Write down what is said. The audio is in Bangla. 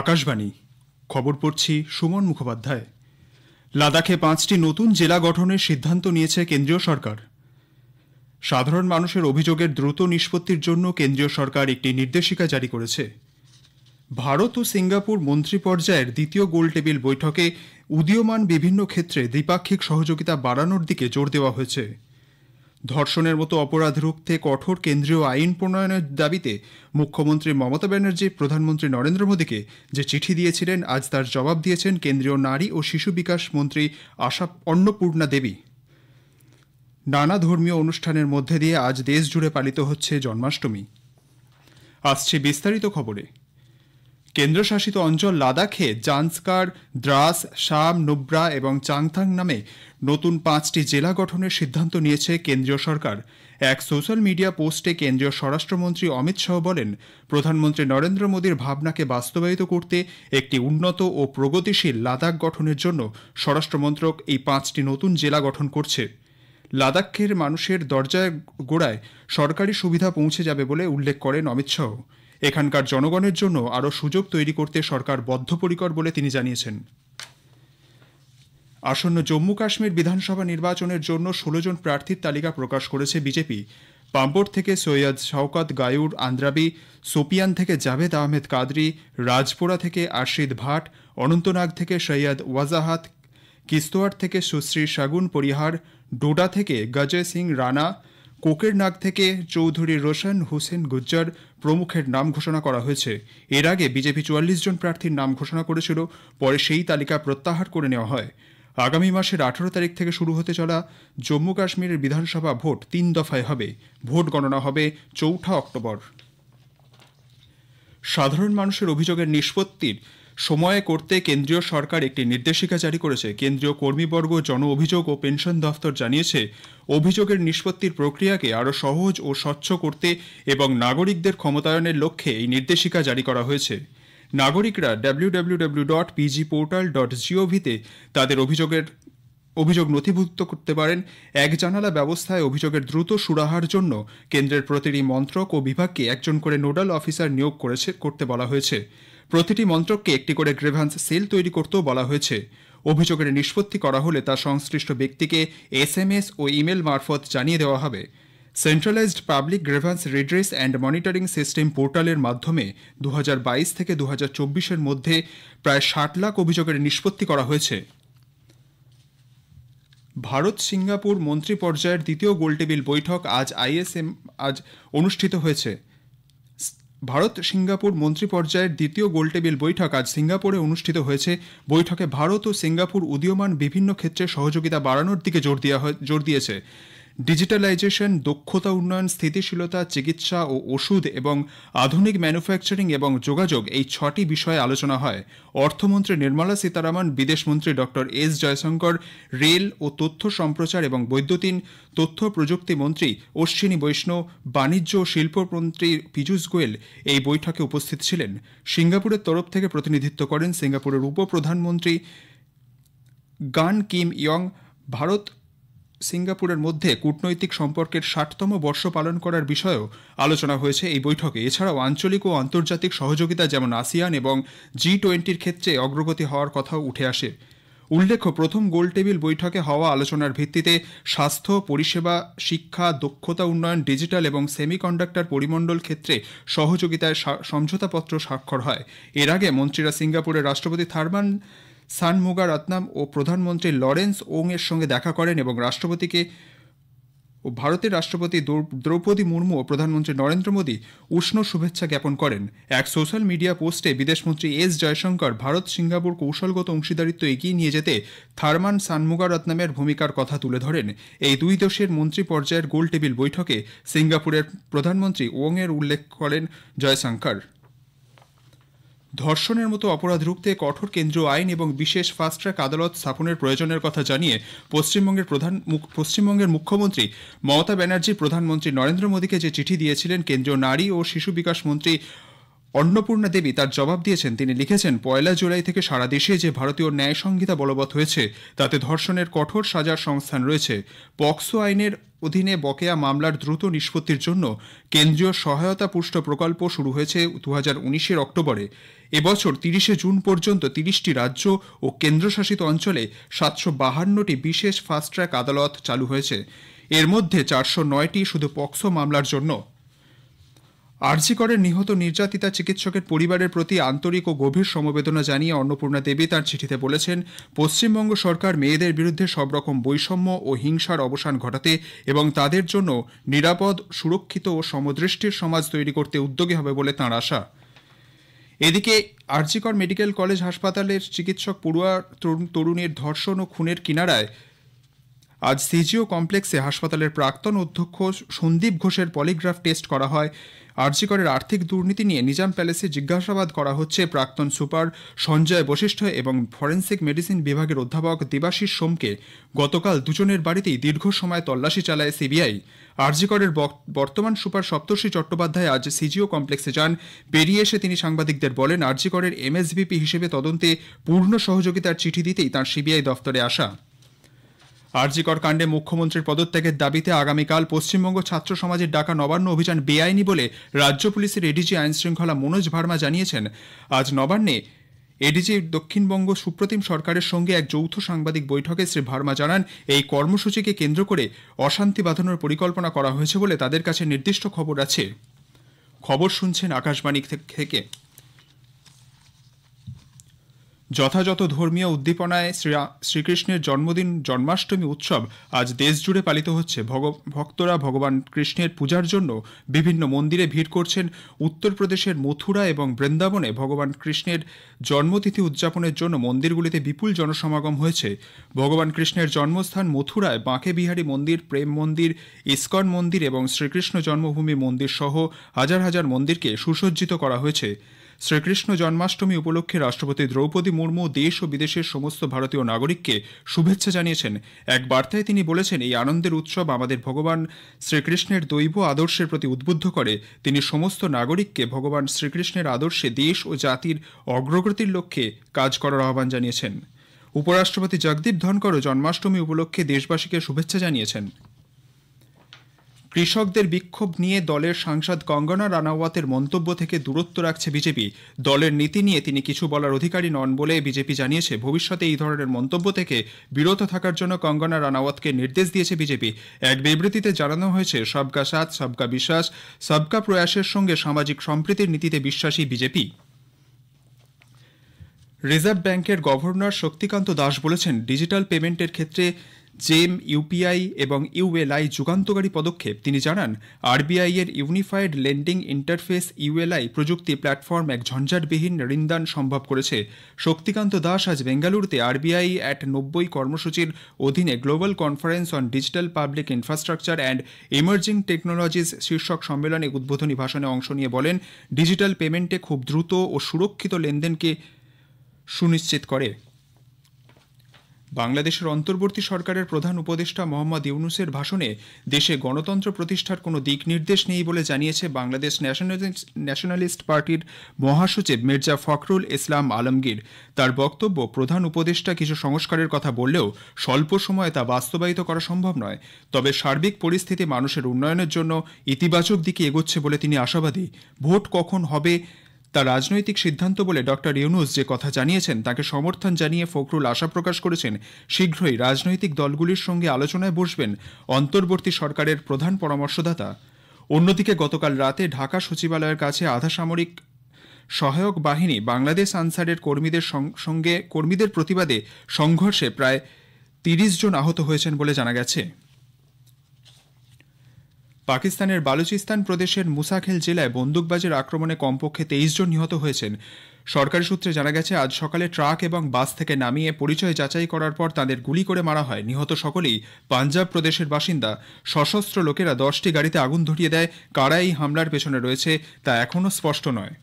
আকাশবাণী খবর পড়ছি সুমন মুখোপাধ্যায় লাদাখে পাঁচটি নতুন জেলা গঠনের সিদ্ধান্ত নিয়েছে কেন্দ্রীয় সরকার সাধারণ মানুষের অভিযোগের দ্রুত নিষ্পত্তির জন্য কেন্দ্রীয় সরকার একটি নির্দেশিকা জারি করেছে ভারত ও সিঙ্গাপুর মন্ত্রী পর্যায়ের দ্বিতীয় গোলটেবিল বৈঠকে উদীয়মান বিভিন্ন ক্ষেত্রে দ্বিপাক্ষিক সহযোগিতা বাড়ানোর দিকে জোর দেওয়া হয়েছে ধর্ষণের মতো অপরাধ রুখতে কঠোর কেন্দ্রীয় আইন প্রণয়নের দাবিতে মুখ্যমন্ত্রী মমতা ব্যানার্জি প্রধানমন্ত্রী নরেন্দ্র মোদীকে যে চিঠি দিয়েছিলেন আজ তার জবাব দিয়েছেন কেন্দ্রীয় নারী ও শিশু বিকাশ মন্ত্রী আশা অন্নপূর্ণা দেবী নানা ধর্মীয় অনুষ্ঠানের মধ্যে দিয়ে আজ দেশ জুড়ে পালিত হচ্ছে জন্মাষ্টমী আসছে বিস্তারিত খবরে কেন্দ্রশাসিত অঞ্চল লাদাখে জান্সকার দ্রাস শাম নুব্রা এবং চাংথাং নামে নতুন পাঁচটি জেলা গঠনের সিদ্ধান্ত নিয়েছে কেন্দ্রীয় সরকার এক সোশ্যাল মিডিয়া পোস্টে কেন্দ্রীয় স্বরাষ্ট্রমন্ত্রী অমিত শাহ বলেন প্রধানমন্ত্রী নরেন্দ্র মোদীর ভাবনাকে বাস্তবায়িত করতে একটি উন্নত ও প্রগতিশীল লাদাখ গঠনের জন্য স্বরাষ্ট্রমন্ত্রক এই পাঁচটি নতুন জেলা গঠন করছে লাদাখের মানুষের দরজায় গোড়ায় সরকারি সুবিধা পৌঁছে যাবে বলে উল্লেখ করেন অমিত শাহ এখানকার জনগণের জন্য আরও সুযোগ তৈরি করতে সরকার বদ্ধপরিকর বলে তিনি জানিয়েছেন আসন্ন জম্মু কাশ্মীর বিধানসভা নির্বাচনের জন্য ষোলো জন প্রার্থীর তালিকা প্রকাশ করেছে বিজেপি পাম্পোর থেকে সৈয়দ শওকত গায়ুর আন্দ্রাবি সোপিয়ান থেকে জাভেদ আহমেদ কাদরি রাজপুরা থেকে আশিদ ভাট অনন্তনাগ থেকে সৈয়দ ওয়াজাহাত কিস্তোয়ার থেকে সুশ্রী শাগুন পরিহার ডোডা থেকে গজয় সিং রানা কোকের নাগ থেকে চৌধুরী রোশন হোসেন গুজ্জার প্রমুখের নাম ঘোষণা করা হয়েছে এর আগে বিজেপি চুয়াল্লিশ জন প্রার্থীর নাম ঘোষণা করেছিল পরে সেই তালিকা প্রত্যাহার করে নেওয়া হয় আগামী মাসের আঠারো তারিখ থেকে শুরু হতে চলা জম্মু কাশ্মীরের বিধানসভা ভোট তিন দফায় হবে ভোট গণনা হবে চৌঠা অক্টোবর সাধারণ মানুষের অভিযোগের নিষ্পত্তির সময়ে করতে কেন্দ্রীয় সরকার একটি নির্দেশিকা জারি করেছে কেন্দ্রীয় কর্মীবর্গ জন অভিযোগ ও পেনশন দফতর জানিয়েছে অভিযোগের নিষ্পত্তির প্রক্রিয়াকে আরও সহজ ও স্বচ্ছ করতে এবং নাগরিকদের ক্ষমতায়নের লক্ষ্যে এই নির্দেশিকা জারি করা হয়েছে নাগরিকরা W W W dot PG portal dot জিওভিতে তাদের অভিযোগের অভিযোগ নথিভুক্ত করতে পারেন এক জানালা ব্যবস্থায় অভিযোগের দ্রুত সুরাহার জন্য কেন্দ্রের প্রতিটি মন্ত্রক ও বিভাগকে একজন করে নোডাল অফিসার নিয়োগ করেছে করতে বলা হয়েছে প্রতিটি মন্ত্রককে একটি করে গ্রেভান্স সেল তৈরি করতেও বলা হয়েছে অভিযোগের নিষ্পত্তি করা হলে তা সংশ্লিষ্ট ব্যক্তিকে এসএমএস ও ইমেল মারফত জানিয়ে দেওয়া হবে centralised public grievance redress and monitoring system পোর্টালের মাধ্যমে দু থেকে দু হাজার মধ্যে প্রায় ষাট লাখ অভিযোগের নিষ্পত্তি করা হয়েছে ভারত সিঙ্গাপুর মন্ত্রী পর্যায়ের দ্বিতীয় গোলটেবিল বৈঠক আজ আইএসএম আজ অনুষ্ঠিত হয়েছে ভারত সিঙ্গাপুর মন্ত্রী পর্যায়ের দ্বিতীয় গোলটেবিল বৈঠক আজ সিঙ্গাপুরে অনুষ্ঠিত হয়েছে বৈঠকে ভারত ও সিঙ্গাপুর উদীয়মান বিভিন্ন ক্ষেত্রে সহযোগিতা বাড়ানোর দিকে জোর দেওয়া জোর দিয়েছে ডিজিটালাইজেশন দক্ষতা উন্নয়ন স্থিতিশীলতা চিকিৎসা ও ওষুধ এবং আধুনিক ম্যানুফ্যাকচারিং এবং যোগাযোগ এই ছটি বিষয়ে আলোচনা হয় অর্থমন্ত্রী নির্মলা সীতারামন বিদেশমন্ত্রী ডক্টর এস জয়শঙ্কর রেল ও তথ্য সম্প্রচার এবং বৈদ্যুতিন তথ্য প্রযুক্তি মন্ত্রী অশ্বিনী বৈষ্ণব বাণিজ্য ও শিল্পমন্ত্রী পীযুষ গোয়েল এই বৈঠকে উপস্থিত ছিলেন সিঙ্গাপুরের তরফ থেকে প্রতিনিধিত্ব করেন সিঙ্গাপুরের উপপ্রধানমন্ত্রী গান কিম ইয়ং ভারত সিঙ্গাপুরের মধ্যে কূটনৈতিক সম্পর্কের ষাটতম বর্ষ পালন করার বিষয়েও আলোচনা হয়েছে এই বৈঠকে এছাড়াও আঞ্চলিক ও আন্তর্জাতিক সহযোগিতা যেমন আসিয়ান এবং জি টোয়েন্টির ক্ষেত্রে অগ্রগতি হওয়ার কথাও উঠে আসে উল্লেখ্য প্রথম গোলটেবিল বৈঠকে হওয়া আলোচনার ভিত্তিতে স্বাস্থ্য পরিষেবা শিক্ষা দক্ষতা উন্নয়ন ডিজিটাল এবং সেমিকন্ডাক্টর পরিমণ্ডল ক্ষেত্রে সহযোগিতায় সমঝোতাপত্র স্বাক্ষর হয় এর আগে মন্ত্রীরা সিঙ্গাপুরের রাষ্ট্রপতি থার্মান সানমুগা রত্নাম ও প্রধানমন্ত্রী লরেন্স ওং এর সঙ্গে দেখা করেন এবং রাষ্ট্রপতিকে ও ভারতের রাষ্ট্রপতি দ্রৌপদী মুর্মু ও প্রধানমন্ত্রী নরেন্দ্র মোদী উষ্ণ শুভেচ্ছা জ্ঞাপন করেন এক সোশ্যাল মিডিয়া পোস্টে বিদেশমন্ত্রী এস জয়শঙ্কর ভারত সিঙ্গাপুর কৌশলগত অংশীদারিত্ব এগিয়ে নিয়ে যেতে থার্মান সানমুগারত্নামের ভূমিকার কথা তুলে ধরেন এই দুই দেশের মন্ত্রী পর্যায়ের গোলটেবিল বৈঠকে সিঙ্গাপুরের প্রধানমন্ত্রী ওং এর উল্লেখ করেন জয়শঙ্কর ধর্ষণের মতো অপরাধ রুখতে কঠোর কেন্দ্রীয় আইন এবং বিশেষ ফাস্ট ট্র্যাক আদালত স্থাপনের প্রয়োজনের কথা জানিয়ে পশ্চিমবঙ্গের প্রধান পশ্চিমবঙ্গের মুখ্যমন্ত্রী মমতা ব্যানার্জি প্রধানমন্ত্রী নরেন্দ্র মোদীকে যে চিঠি দিয়েছিলেন কেন্দ্রীয় নারী ও শিশু বিকাশ মন্ত্রী অন্নপূর্ণা দেবী তার জবাব দিয়েছেন তিনি লিখেছেন পয়লা জুলাই থেকে সারা দেশে যে ভারতীয় ন্যায় সংহিতা বলবৎ হয়েছে তাতে ধর্ষণের কঠোর সাজার সংস্থান রয়েছে পক্সো আইনের অধীনে বকেয়া মামলার দ্রুত নিষ্পত্তির জন্য কেন্দ্রীয় সহায়তা পুষ্ট প্রকল্প শুরু হয়েছে দু হাজার উনিশের অক্টোবরে এবছর তিরিশে জুন পর্যন্ত তিরিশটি রাজ্য ও কেন্দ্রশাসিত অঞ্চলে সাতশো বাহান্নটি বিশেষ ট্র্যাক আদালত চালু হয়েছে এর মধ্যে চারশো নয়টি শুধু পক্সো মামলার জন্য আরজিকরের নিহত নির্যাতিতা চিকিৎসকের পরিবারের প্রতি আন্তরিক ও গভীর সমবেদনা জানিয়ে অন্নপূর্ণা দেবী তার চিঠিতে বলেছেন পশ্চিমবঙ্গ সরকার মেয়েদের বিরুদ্ধে সব রকম বৈষম্য ও হিংসার অবসান ঘটাতে এবং তাদের জন্য নিরাপদ সুরক্ষিত ও সমদৃষ্টির সমাজ তৈরি করতে উদ্যোগী হবে বলে তাঁর আশা এদিকে আরজিকর মেডিকেল কলেজ হাসপাতালের চিকিৎসক পড়ুয়া তরুণীর ধর্ষণ ও খুনের কিনারায় আজ সিজিও কমপ্লেক্সে হাসপাতালের প্রাক্তন অধ্যক্ষ সন্দীপ ঘোষের পলিগ্রাফ টেস্ট করা হয় আরজিকরের আর্থিক দুর্নীতি নিয়ে নিজাম প্যালেসে জিজ্ঞাসাবাদ করা হচ্ছে প্রাক্তন সুপার সঞ্জয় বশিষ্ঠ এবং ফরেন্সিক মেডিসিন বিভাগের অধ্যাপক দেবাশিস সোমকে গতকাল দুজনের বাড়িতেই দীর্ঘ সময় তল্লাশি চালায় সিবিআই আরজিকরের বর্তমান সুপার সপ্তর্ষি চট্টোপাধ্যায় আজ সিজিও কমপ্লেক্সে যান বেরিয়ে এসে তিনি সাংবাদিকদের বলেন আরজিকরের এমএসভিপি হিসেবে তদন্তে পূর্ণ সহযোগিতার চিঠি দিতেই তাঁর সিবিআই দফতরে আসা আরজিকর কাণ্ডে মুখ্যমন্ত্রীর পদত্যাগের দাবিতে আগামীকাল পশ্চিমবঙ্গ ছাত্র সমাজের ডাকা নবান্ন অভিযান বেআইনি বলে রাজ্য পুলিশের এডিজি আইনশৃঙ্খলা মনোজ ভার্মা জানিয়েছেন আজ নবান্নে এডিজি দক্ষিণবঙ্গ সুপ্রতিম সরকারের সঙ্গে এক যৌথ সাংবাদিক বৈঠকে শ্রী ভার্মা জানান এই কর্মসূচিকে কেন্দ্র করে অশান্তি বাঁধানোর পরিকল্পনা করা হয়েছে বলে তাদের কাছে নির্দিষ্ট খবর আছে খবর শুনছেন আকাশবাণী থেকে যথাযথ ধর্মীয় উদ্দীপনায় শ্রী শ্রীকৃষ্ণের জন্মদিন জন্মাষ্টমী উৎসব আজ দেশ জুড়ে পালিত হচ্ছে ভক্তরা ভগবান কৃষ্ণের পূজার জন্য বিভিন্ন মন্দিরে ভিড় করছেন উত্তরপ্রদেশের মথুরা এবং বৃন্দাবনে ভগবান কৃষ্ণের জন্মতিথি উদযাপনের জন্য মন্দিরগুলিতে বিপুল জনসমাগম হয়েছে ভগবান কৃষ্ণের জন্মস্থান মথুরায় বাঁকে বিহারী মন্দির প্রেম মন্দির ইস্কন মন্দির এবং শ্রীকৃষ্ণ জন্মভূমি মন্দির সহ হাজার হাজার মন্দিরকে সুসজ্জিত করা হয়েছে শ্রীকৃষ্ণ জন্মাষ্টমী উপলক্ষে রাষ্ট্রপতি দ্রৌপদী মুর্মু দেশ ও বিদেশের সমস্ত ভারতীয় নাগরিককে শুভেচ্ছা জানিয়েছেন এক বার্তায় তিনি বলেছেন এই আনন্দের উৎসব আমাদের ভগবান শ্রীকৃষ্ণের দৈব আদর্শের প্রতি উদ্বুদ্ধ করে তিনি সমস্ত নাগরিককে ভগবান শ্রীকৃষ্ণের আদর্শে দেশ ও জাতির অগ্রগতির লক্ষ্যে কাজ করার আহ্বান জানিয়েছেন উপরাষ্ট্রপতি জগদীপ ধনকরও জন্মাষ্টমী উপলক্ষে দেশবাসীকে শুভেচ্ছা জানিয়েছেন কৃষকদের বিক্ষোভ নিয়ে দলের সাংসদ কঙ্গনা রানাওয়াতের মন্তব্য থেকে দূরত্ব রাখছে বিজেপি দলের নীতি নিয়ে তিনি কিছু বলার অধিকারী নন বলে বিজেপি জানিয়েছে ভবিষ্যতে এই ধরনের মন্তব্য থেকে বিরত থাকার জন্য কঙ্গনা রানাওয়াতকে নির্দেশ দিয়েছে বিজেপি এক বিবৃতিতে জানানো হয়েছে সবকা সাথ সবকা বিশ্বাস সবকা প্রয়াসের সঙ্গে সামাজিক সম্প্রীতির নীতিতে বিশ্বাসী বিজেপি রিজার্ভ ব্যাংকের গভর্নর শক্তিকান্ত দাস বলেছেন ডিজিটাল পেমেন্টের ক্ষেত্রে জেম ইউপিআই এবং ইউএলআই যুগান্তকারী পদক্ষেপ তিনি জানান আরবিআই এর ইউনিফাইড লেন্ডিং ইন্টারফেস ইউএলআই প্রযুক্তি প্ল্যাটফর্ম এক ঝঞ্ঝাটবিহীন ঋণদান সম্ভব করেছে শক্তিকান্ত দাস আজ বেঙ্গালুরুতে আরবিআই অ্যাট নব্বই কর্মসূচির অধীনে global conference on digital public infrastructure and emerging technologies শীর্ষক সম্মেলনে উদ্বোধনী ভাষণে অংশ নিয়ে বলেন ডিজিটাল পেমেন্টে খুব দ্রুত ও সুরক্ষিত লেনদেনকে সুনিশ্চিত করে বাংলাদেশের অন্তর্বর্তী সরকারের প্রধান উপদেষ্টা মোহাম্মদ ইউনুসের ভাষণে দেশে গণতন্ত্র প্রতিষ্ঠার কোনো দিক নির্দেশ নেই বলে জানিয়েছে বাংলাদেশ ন্যাশনালিস্ট পার্টির মহাসচিব মির্জা ফখরুল ইসলাম আলমগীর তার বক্তব্য প্রধান উপদেষ্টা কিছু সংস্কারের কথা বললেও স্বল্প সময়ে তা বাস্তবায়িত করা সম্ভব নয় তবে সার্বিক পরিস্থিতি মানুষের উন্নয়নের জন্য ইতিবাচক দিকে এগোচ্ছে বলে তিনি আশাবাদী ভোট কখন হবে তা রাজনৈতিক সিদ্ধান্ত বলে ডক্টর ইউনুস যে কথা জানিয়েছেন তাকে সমর্থন জানিয়ে ফখরুল আশা প্রকাশ করেছেন শীঘ্রই রাজনৈতিক দলগুলির সঙ্গে আলোচনায় বসবেন অন্তর্বর্তী সরকারের প্রধান পরামর্শদাতা অন্যদিকে গতকাল রাতে ঢাকা সচিবালয়ের কাছে আধাসামরিক সহায়ক বাহিনী বাংলাদেশ আনসারের কর্মীদের সঙ্গে কর্মীদের প্রতিবাদে সংঘর্ষে প্রায় তিরিশ জন আহত হয়েছেন বলে জানা গেছে পাকিস্তানের বালুচিস্তান প্রদেশের মুসাখেল জেলায় বন্দুকবাজের আক্রমণে কমপক্ষে তেইশ জন নিহত হয়েছেন সরকারি সূত্রে জানা গেছে আজ সকালে ট্রাক এবং বাস থেকে নামিয়ে পরিচয় যাচাই করার পর তাদের গুলি করে মারা হয় নিহত সকলেই পাঞ্জাব প্রদেশের বাসিন্দা সশস্ত্র লোকেরা দশটি গাড়িতে আগুন ধরিয়ে দেয় কারা এই হামলার পেছনে রয়েছে তা এখনও স্পষ্ট নয়